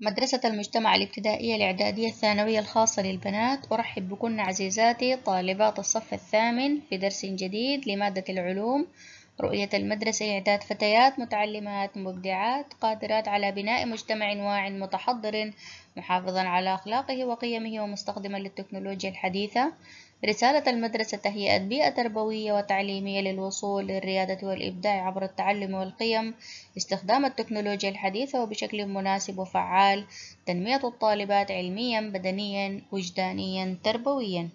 مدرسة المجتمع الابتدائية الإعدادية الثانوية الخاصة للبنات أرحب بكن عزيزاتي طالبات الصف الثامن في درس جديد لمادة العلوم رؤية المدرسة إعداد فتيات متعلمات مبدعات قادرات على بناء مجتمع واع متحضر محافظا على أخلاقه وقيمه ومستخدما للتكنولوجيا الحديثة رسالة المدرسة تهيئة بيئة تربوية وتعليمية للوصول للريادة والإبداع عبر التعلم والقيم استخدام التكنولوجيا الحديثة وبشكل مناسب وفعال تنمية الطالبات علميا بدنيا وجدانيا تربويا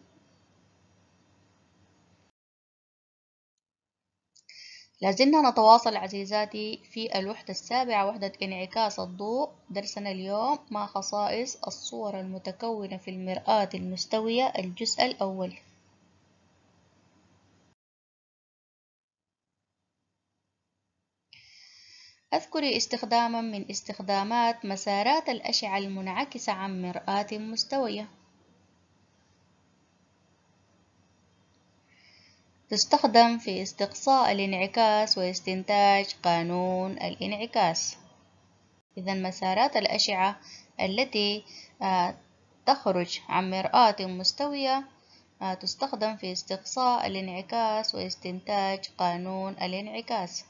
لازلنا نتواصل عزيزاتي في الوحدة السابعة وحدة انعكاس الضوء درسنا اليوم مع خصائص الصور المتكونة في المرآة المستوية الجزء الأول اذكري استخداما من استخدامات مسارات الأشعة المنعكسة عن مرآة مستوية تستخدم في استقصاء الانعكاس واستنتاج قانون الانعكاس إذا مسارات الأشعة التي آه، تخرج عن مرآة مستوية آه، تستخدم في استقصاء الانعكاس واستنتاج قانون الانعكاس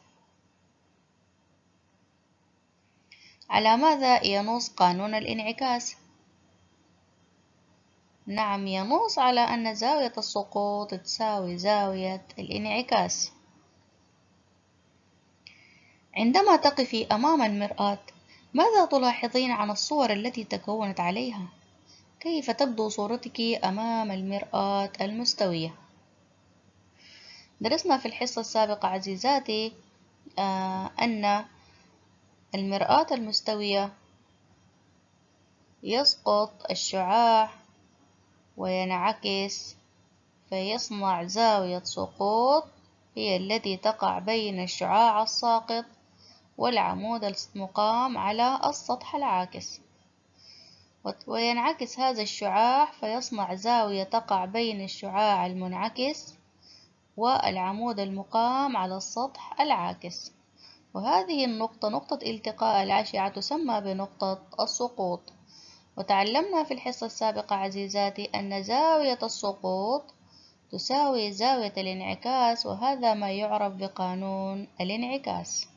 على ماذا ينص قانون الانعكاس؟ نعم ينص على أن زاوية السقوط تساوي زاوية الانعكاس عندما تقفي أمام المرآة ماذا تلاحظين عن الصور التي تكونت عليها؟ كيف تبدو صورتك أمام المرآة المستوية؟ درسنا في الحصة السابقة عزيزاتي آه، أن المرآة المستوية يسقط الشعاع وينعكس فيصنع زاوية سقوط هي التي تقع بين الشعاع الساقط والعمود المقام على السطح العاكس وينعكس هذا الشعاع فيصنع زاوية تقع بين الشعاع المنعكس والعمود المقام على السطح العاكس وهذه النقطة نقطة التقاء الأشعة تسمى بنقطة السقوط وتعلمنا في الحصة السابقة عزيزاتي أن زاوية السقوط تساوي زاوية الانعكاس وهذا ما يعرف بقانون الانعكاس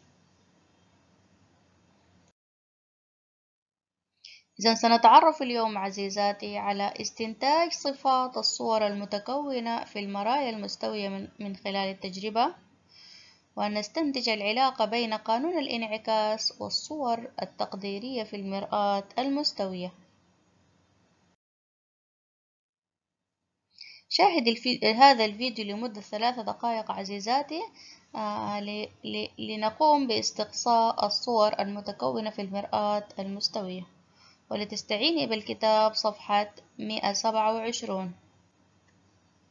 إذا سنتعرف اليوم عزيزاتي على استنتاج صفات الصور المتكونة في المرايا المستوية من خلال التجربة وأن نستنتج العلاقة بين قانون الانعكاس والصور التقديرية في المرآة المستوية شاهد هذا الفيديو لمدة ثلاث دقائق عزيزاتي آه ل... ل... لنقوم باستقصاء الصور المتكونة في المرآة المستوية ولتستعيني بالكتاب صفحة 127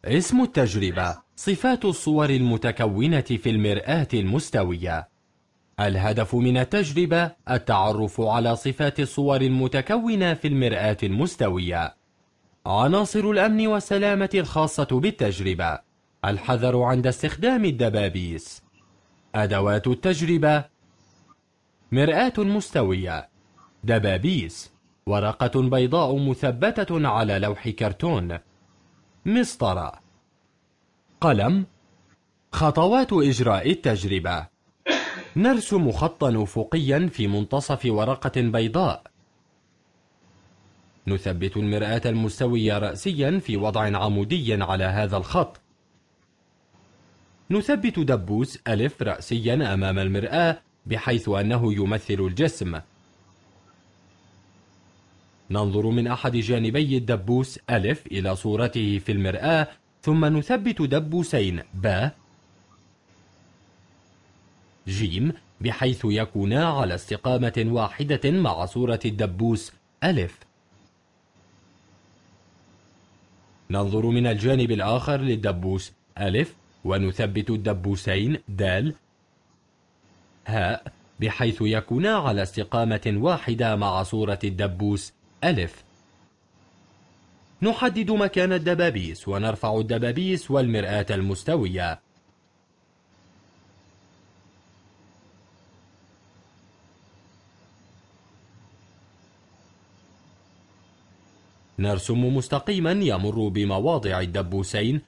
اسم التجربة صفات الصور المتكونة في المرآة المستوية الهدف من التجربة التعرف على صفات الصور المتكونة في المرآة المستوية عناصر الأمن والسلامة الخاصة بالتجربة الحذر عند استخدام الدبابيس أدوات التجربة مرآة مستوية دبابيس ورقة بيضاء مثبتة على لوح كرتون مسطرة قلم خطوات إجراء التجربة نرسم خطا أفقيا في منتصف ورقة بيضاء نثبت المرآة المستوية رأسيا في وضع عمودي على هذا الخط نثبت دبوس ألف رأسيا أمام المرآة بحيث أنه يمثل الجسم ننظر من أحد جانبي الدبوس ألف إلى صورته في المرآة ثم نثبت دبوسين ب جيم بحيث يكونا على استقامة واحدة مع صورة الدبوس ألف ننظر من الجانب الآخر للدبوس ألف ونثبت الدبوسين دال هاء بحيث يكونا على استقامة واحدة مع صورة الدبوس ألف نحدد مكان الدبابيس ونرفع الدبابيس والمرآة المستوية نرسم مستقيما يمر بمواضع الدبوسين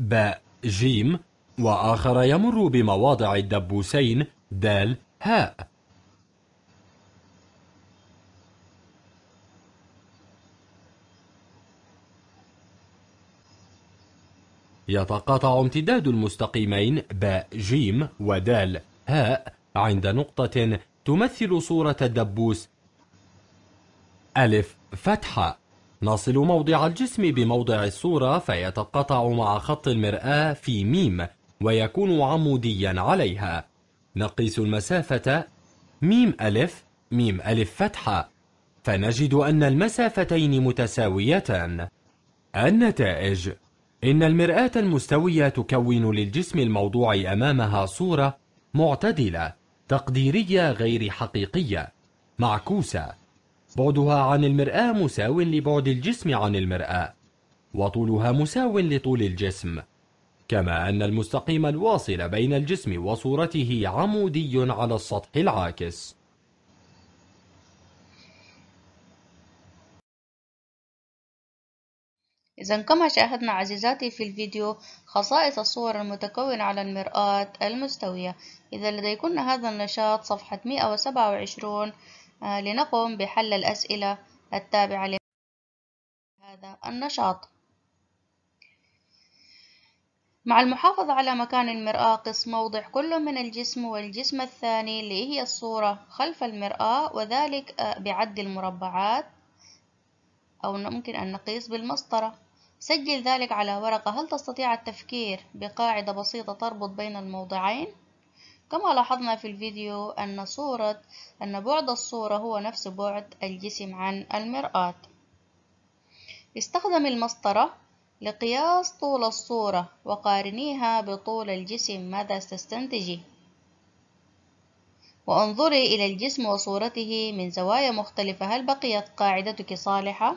ب ج وآخر يمر بمواضع الدبوسين د هاء يتقاطع امتداد المستقيمين ب ج د هاء عند نقطة تمثل صورة الدبوس ألف فتحة نصل موضع الجسم بموضع الصورة فيتقاطع مع خط المرآة في ميم ويكون عموديا عليها نقيس المسافة ميم ألف ميم ألف فتحة فنجد أن المسافتين متساويتان النتائج إن المرآة المستوية تكون للجسم الموضوع أمامها صورة معتدلة تقديرية غير حقيقية معكوسة بعدها عن المرآة مساو لبعد الجسم عن المرآة وطولها مساو لطول الجسم كما أن المستقيم الواصل بين الجسم وصورته عمودي على السطح العاكس إذا كما شاهدنا عزيزاتي في الفيديو خصائص الصور المتكون على المرآة المستوية إذا لديكن هذا النشاط صفحة 127 آه، لنقوم بحل الأسئلة التابعة لهذا النشاط مع المحافظة على مكان المرآة قص موضع كل من الجسم والجسم الثاني اللي هي الصورة خلف المرآة وذلك آه، بعد المربعات أو ممكن أن نقيس بالمسطرة سجل ذلك على ورقة هل تستطيع التفكير بقاعدة بسيطة تربط بين الموضعين؟ كما لاحظنا في الفيديو أن صورة أن بعد الصورة هو نفس بعد الجسم عن المرآة استخدم المسطرة لقياس طول الصورة وقارنيها بطول الجسم ماذا ستستنتجي؟ وانظري إلى الجسم وصورته من زوايا مختلفة هل بقيت قاعدتك صالحة؟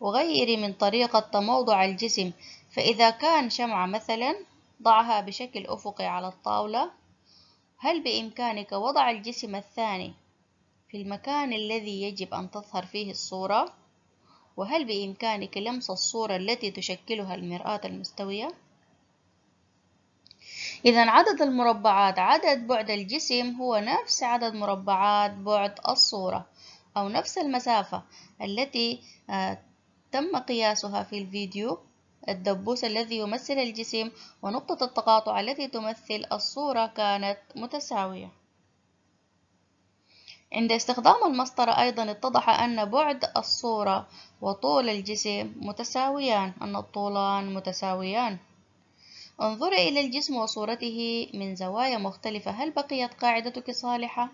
وغيري من طريقة تموضع الجسم فإذا كان شمعة مثلا ضعها بشكل أفقي على الطاولة هل بإمكانك وضع الجسم الثاني في المكان الذي يجب أن تظهر فيه الصورة؟ وهل بإمكانك لمس الصورة التي تشكلها المرآة المستوية؟ إذا عدد المربعات عدد بعد الجسم هو نفس عدد مربعات بعد الصورة أو نفس المسافة التي آه، تم قياسها في الفيديو الدبوس الذي يمثل الجسم ونقطة التقاطع التي تمثل الصورة كانت متساوية عند استخدام المسطرة أيضا اتضح أن بعد الصورة وطول الجسم متساويان أن الطولان متساويان انظر إلى الجسم وصورته من زوايا مختلفة هل بقيت قاعدتك صالحة؟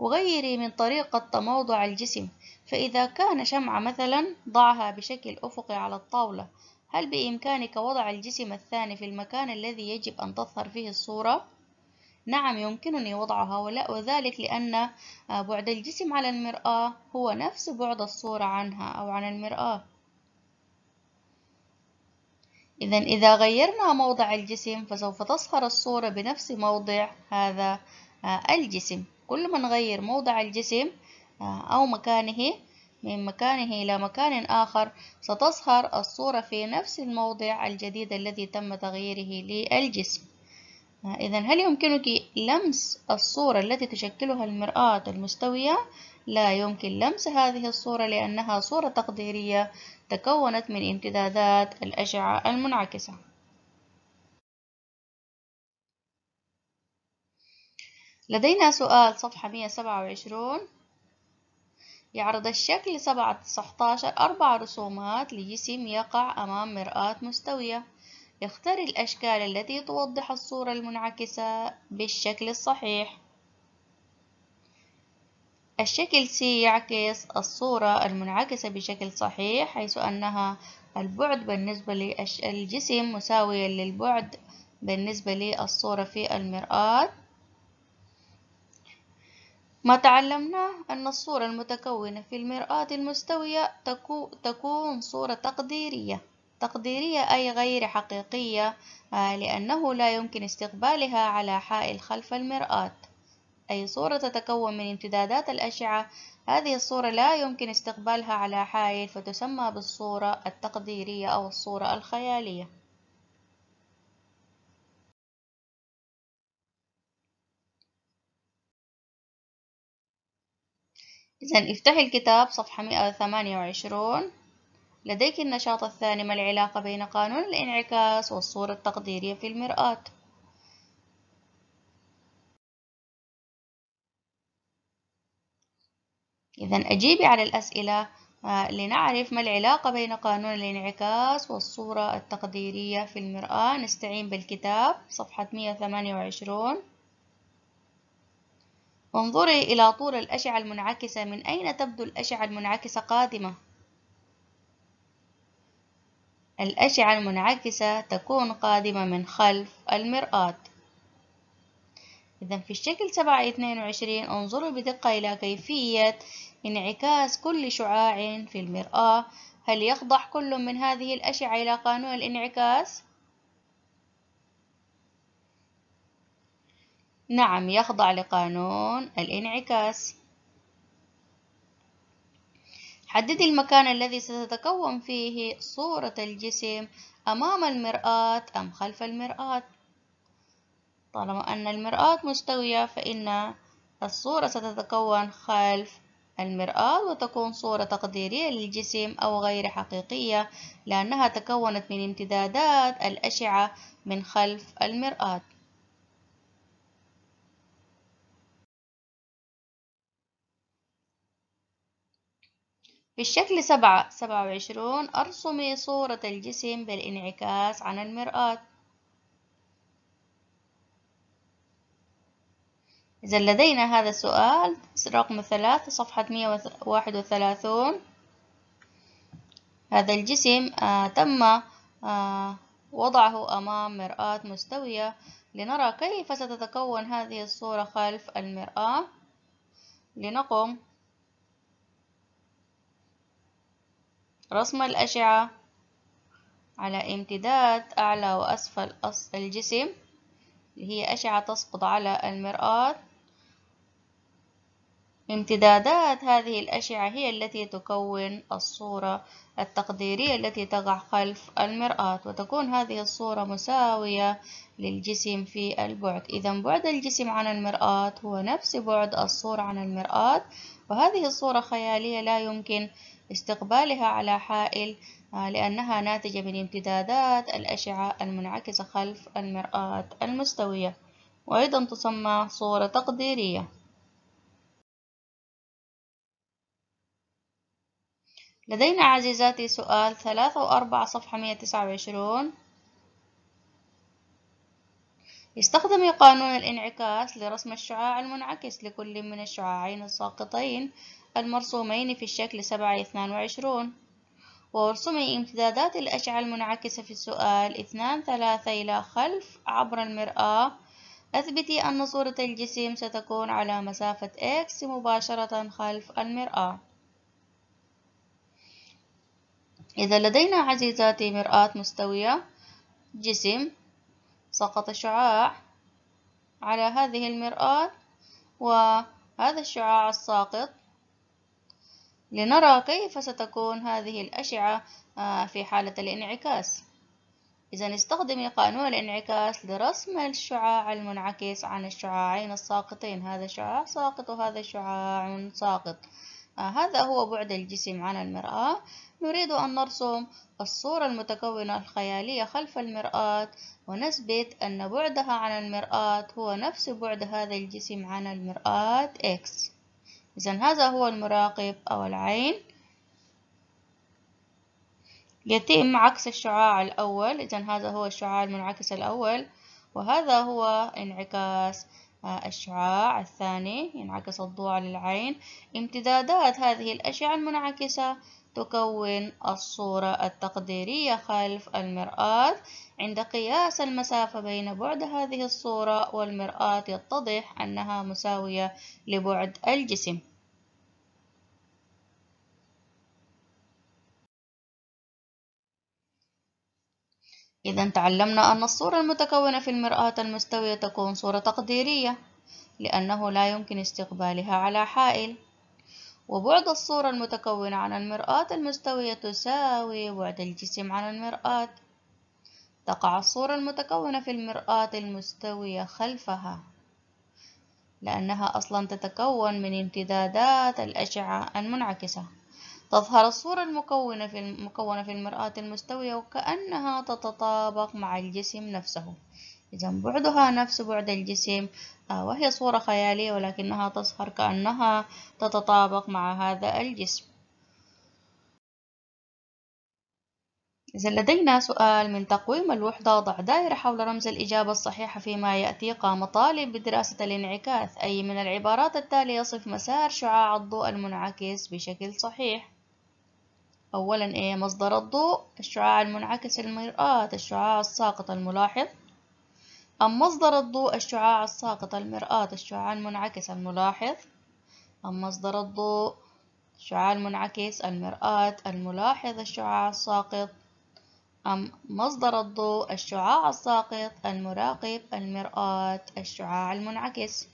وغيري من طريقة تموضع الجسم فإذا كان شمعة مثلا ضعها بشكل أفقي على الطاولة هل بإمكانك وضع الجسم الثاني في المكان الذي يجب أن تظهر فيه الصورة؟ نعم يمكنني وضعها وذلك لأن آه، بعد الجسم على المرآة هو نفس بعد الصورة عنها أو عن المرآة إذا إذا غيرنا موضع الجسم فسوف تظهر الصورة بنفس موضع هذا آه، الجسم كل ما نغير موضع الجسم آه، أو مكانه من مكانه إلى مكان آخر ستظهر الصورة في نفس الموضع الجديد الذي تم تغييره للجسم آه، إذا هل يمكنك لمس الصورة التي تشكلها المرآة المستوية؟ لا يمكن لمس هذه الصورة لأنها صورة تقديرية تكونت من امتدادات الأشعة المنعكسة لدينا سؤال صفحة 127 يعرض الشكل 19 أربع رسومات لجسم يقع أمام مرآة مستوية اختر الأشكال التي توضح الصورة المنعكسة بالشكل الصحيح الشكل C يعكس الصورة المنعكسة بشكل صحيح حيث أنها البعد بالنسبة للجسم مساوية للبعد بالنسبة للصورة في المرآة ما تعلمناه أن الصورة المتكونة في المرآة المستوية تكون صورة تقديرية تقديرية أي غير حقيقية آه، لأنه لا يمكن استقبالها على حائل خلف المرآة أي صورة تتكون من امتدادات الأشعة هذه الصورة لا يمكن استقبالها على حائل فتسمى بالصورة التقديرية أو الصورة الخيالية إذا افتحي الكتاب صفحة 128 لديك النشاط الثاني ما العلاقة بين قانون الانعكاس والصورة التقديرية في المرآة إذا أجيبي على الأسئلة آه، لنعرف ما العلاقة بين قانون الانعكاس والصورة التقديرية في المرآة نستعين بالكتاب صفحة 128 انظري إلى طول الأشعة المنعكسة من أين تبدو الأشعة المنعكسة قادمة الأشعة المنعكسة تكون قادمة من خلف المرآة إذا في الشكل 7.22 انظروا بدقة إلى كيفية انعكاس كل شعاع في المرآة هل يخضع كل من هذه الأشعة إلى قانون الانعكاس؟ نعم يخضع لقانون الانعكاس حددي المكان الذي ستتكون فيه صورة الجسم أمام المرآة أم خلف المرآة طالما أن المرآة مستوية فإن الصورة ستتكون خلف المرآة وتكون صورة تقديرية للجسم أو غير حقيقية لأنها تكونت من امتدادات الأشعة من خلف المرآة في الشكل سبعة سبعة وعشرون أرسمي صورة الجسم بالانعكاس عن المرآة إذا لدينا هذا السؤال رقم ثلاثة صفحة مية واحد وثلاثون هذا الجسم آه تم آه وضعه أمام مرآة مستوية لنرى كيف ستتكون هذه الصورة خلف المرآة لنقم رسم الأشعة على امتداد أعلى وأسفل الجسم اللي هي أشعة تسقط على المرآة امتدادات هذه الأشعة هي التي تكون الصورة التقديرية التي تقع خلف المرآة وتكون هذه الصورة مساوية للجسم في البعد إذا بعد الجسم عن المرآة هو نفس بعد الصورة عن المرآة وهذه الصورة خيالية لا يمكن استقبالها على حائل آه، لأنها ناتجة من امتدادات الأشعة المنعكسة خلف المرآة المستوية وأيضا تسمى صورة تقديرية لدينا عزيزاتي سؤال ثلاثة وأربعة صفحة مية تسعة وعشرون استخدمي قانون الانعكاس لرسم الشعاع المنعكس لكل من الشعاعين الساقطين المرسومين في الشكل 7 22 وارسمي امتدادات الأشعة المنعكسة في السؤال 2 3 إلى خلف عبر المرآة أثبتي أن صورة الجسم ستكون على مسافة X مباشرة خلف المرآة إذا لدينا عزيزاتي مرآة مستوية جسم سقط شعاع على هذه المرآة وهذا الشعاع الساقط لنرى كيف ستكون هذه الأشعة آه، في حالة الانعكاس إذا استخدمي قانون الانعكاس لرسم الشعاع المنعكس عن الشعاعين الساقطين هذا شعاع ساقط وهذا شعاع ساقط آه، هذا هو بعد الجسم عن المرآة نريد أن نرسم الصورة المتكونة الخيالية خلف المرآة ونثبت أن بعدها عن المرآة هو نفس بعد هذا الجسم عن المرآة x إذا هذا هو المراقب أو العين يتم عكس الشعاع الأول إذا هذا هو الشعاع المنعكس الأول وهذا هو انعكاس آه، الشعاع الثاني ينعكس الضوء على العين امتدادات هذه الأشعة المنعكسة تكون الصورة التقديرية خلف المرآة عند قياس المسافة بين بعد هذه الصورة والمرآة يتضح أنها مساوية لبعد الجسم إذا تعلمنا أن الصورة المتكونة في المرآة المستوية تكون صورة تقديرية لأنه لا يمكن استقبالها على حائل وبعد الصورة المتكونة عن المرآة المستوية تساوي بعد الجسم عن المرآة تقع الصورة المتكونة في المرآة المستوية خلفها لأنها أصلا تتكون من امتدادات الأشعة المنعكسة تظهر الصورة المكونة في المكونة في المرآة المستوية وكأنها تتطابق مع الجسم نفسه إذا بعدها نفس بعد الجسم آه، وهي صورة خيالية ولكنها تظهر كأنها تتطابق مع هذا الجسم إذا لدينا سؤال من تقويم الوحدة ضع دائرة حول رمز الإجابة الصحيحة فيما يأتي قام طالب بدراسة الانعكاس أي من العبارات التالية يصف مسار شعاع الضوء المنعكس بشكل صحيح أولا إيه مصدر الضوء الشعاع المنعكس المرآة الشعاع الساقط الملاحظ أم مصدر الضوء الشعاع الساقط المرآة الشعاع المنعكس الملاحظ أم مصدر الضوء الشعاع المنعكس المرآة الملاحظ الشعاع الساقط أم مصدر الضوء الشعاع الساقط المراقب المرآة الشعاع المنعكس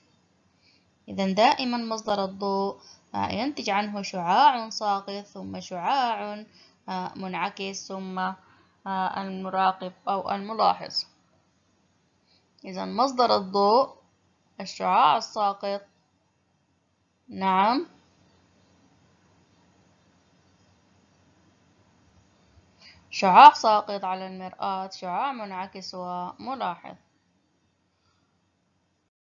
إذا دائما مصدر الضوء آه، ينتج عنه شعاع ساقط ثم شعاع آه، منعكس ثم آه، المراقب أو الملاحظ إذا مصدر الضوء الشعاع الساقط نعم شعاع ساقط على المرآة شعاع منعكس وملاحظ